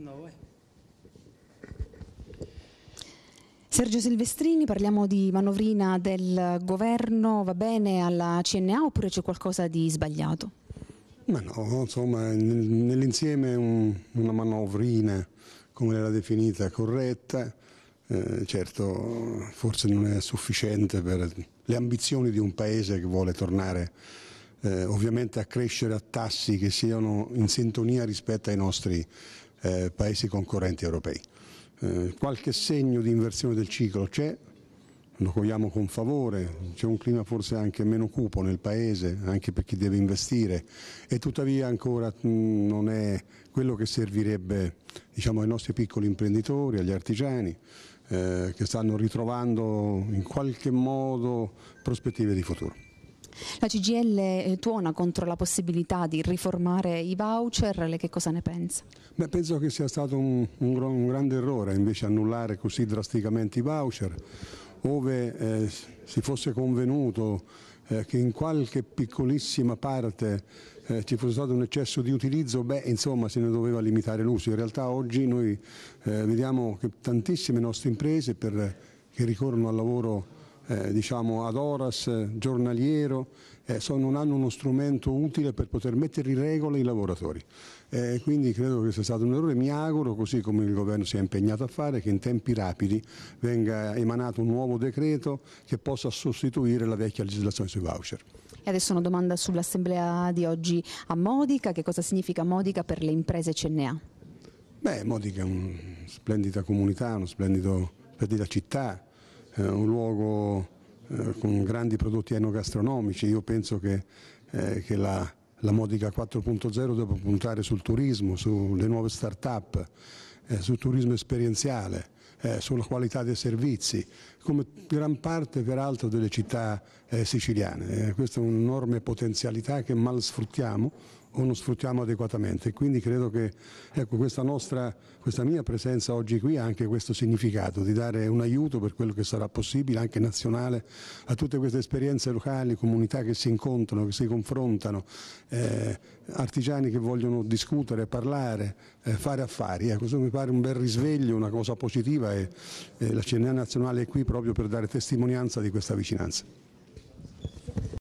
No. Eh. Sergio Silvestrini, parliamo di manovrina del governo, va bene alla CNA oppure c'è qualcosa di sbagliato? Ma no, insomma, nell'insieme un, una manovrina, come l'era definita, corretta, eh, certo forse non è sufficiente per le ambizioni di un paese che vuole tornare eh, ovviamente a crescere a tassi che siano in sintonia rispetto ai nostri eh, paesi concorrenti europei. Eh, qualche segno di inversione del ciclo c'è, lo cogliamo con favore, c'è un clima forse anche meno cupo nel paese, anche per chi deve investire e tuttavia ancora non è quello che servirebbe diciamo, ai nostri piccoli imprenditori, agli artigiani eh, che stanno ritrovando in qualche modo prospettive di futuro. La CGL eh, tuona contro la possibilità di riformare i voucher, lei che cosa ne pensa? Beh, penso che sia stato un, un, un, grande errore invece annullare così drasticamente i voucher, ove eh, si fosse convenuto eh, che in qualche piccolissima parte eh, ci fosse stato un eccesso di utilizzo, beh insomma se ne doveva limitare l'uso. In realtà oggi noi eh, vediamo che tantissime nostre imprese per, che ricorrono al lavoro eh, diciamo ad horas, giornaliero, eh, so, non hanno uno strumento utile per poter mettere in regola i lavoratori. Eh, quindi credo che sia stato un errore, mi auguro, così come il governo si è impegnato a fare, che in tempi rapidi venga emanato un nuovo decreto che possa sostituire la vecchia legislazione sui voucher. E adesso una domanda sull'assemblea di oggi a Modica, che cosa significa Modica per le imprese CNA? Beh, Modica è una splendida comunità, una splendida città, eh, un luogo eh, con grandi prodotti enogastronomici, io penso che, eh, che la, la Modica 4.0 debba puntare sul turismo, sulle nuove start-up, sul turismo esperienziale, eh, sulla qualità dei servizi, come gran parte peraltro delle città eh, siciliane. Eh, questa è un'enorme potenzialità che mal sfruttiamo o non sfruttiamo adeguatamente. Quindi credo che ecco, questa, nostra, questa, mia presenza oggi qui ha anche questo significato di dare un aiuto per quello che sarà possibile, anche nazionale, a tutte queste esperienze locali, comunità che si incontrano, che si confrontano, eh, artigiani che vogliono discutere, parlare, eh, fare affari. Ecco, questo mi pare un bel risveglio, una cosa positiva significativa e la CNA nazionale è qui proprio per dare testimonianza di questa vicinanza.